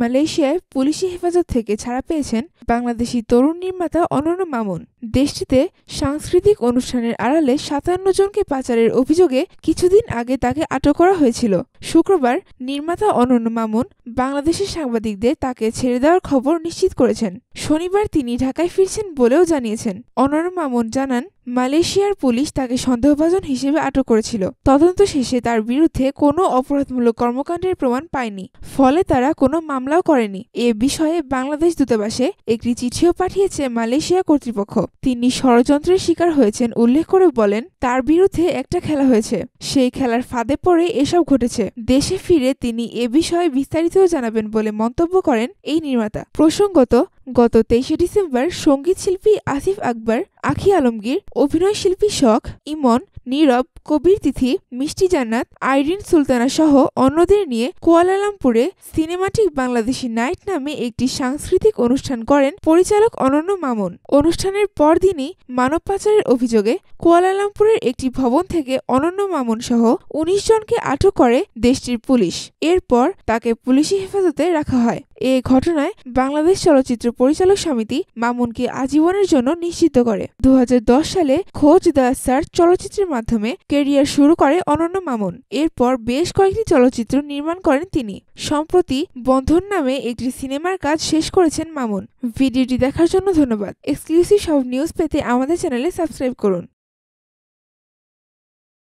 মালয়েশিয়ায় পুলিশি হেফাজত থেকে ছাড়া পেয়েছেন বাংলাদেশি তরুণ নির্মাতা অনন্য মামুন দেশটিতে সাংস্কৃতিক অনুষ্ঠানের আড়ালে সাতান্ন জনকে পাচারের অভিযোগে কিছুদিন আগে তাকে আটক করা হয়েছিল শুক্রবার নির্মাতা অনন্য মামুন বাংলাদেশের সাংবাদিকদের তাকে ছেড়ে দেওয়ার খবর নিশ্চিত করেছেন শনিবার তিনি ঢাকায় ফিরছেন বলেও জানিয়েছেন অনন্য মামুন জানান মালয়েশিয়ার পুলিশ তাকে সন্দেহভাজন হিসেবে আটক করেছিল তদন্ত শেষে তার বিরুদ্ধে কোনো অপরাধমূলক কর্মকাণ্ডের প্রমাণ পায়নি ফলে তারা কোনো মামলাও করেনি এ বিষয়ে বাংলাদেশ দূতাবাসে একটি চিঠিও পাঠিয়েছে মালয়েশিয়া কর্তৃপক্ষ তিনি ষড়যন্ত্রের শিকার হয়েছেন উল্লেখ করে বলেন তার বিরুদ্ধে একটা খেলা হয়েছে সেই খেলার ফাঁদে পড়ে এসব ঘটেছে দেশে ফিরে তিনি এ বিষয়ে বিস্তারিত জানাবেন বলে মন্তব্য করেন এই নির্মাতা প্রসঙ্গত গত তেইশে ডিসেম্বর সঙ্গীত শিল্পী আসিফ আকবর আখি আলমগীর অভিনয় শিল্পী শখ ইমন নীরব কবির তিথি মিষ্টি জান্নাত আইরিন সুলতানা সহ অন্যদের নিয়ে কুয়ালালামপুরে সিনেমাটিক বাংলাদেশি নাইট নামে একটি সাংস্কৃতিক অনুষ্ঠান করেন পরিচালক অনন্য মামুন অনুষ্ঠানের পরদিনই মানব পাচারের অভিযোগে কুয়ালালামপুরের একটি ভবন থেকে অনন্য মামুন সহ উনিশ জনকে আটক করে দেশটির পুলিশ এরপর তাকে পুলিশি হেফাজতে রাখা হয় এ ঘটনায় বাংলাদেশ চলচ্চিত্র পরিচালক সমিতি মামুনকে আজীবনের জন্য নিশ্চিত করে দু সালে খোঁজ দ্য সার্চ চলচ্চিত্রের মাধ্যমে কেরিয়ার শুরু করে অনন্য মামুন এরপর বেশ কয়েকটি চলচ্চিত্র নির্মাণ করেন তিনি সম্প্রতি বন্ধন নামে একটি সিনেমার কাজ শেষ করেছেন মামুন ভিডিওটি দেখার জন্য ধন্যবাদ এক্সক্লুসিভ সব নিউজ পেতে আমাদের চ্যানেলে সাবস্ক্রাইব করুন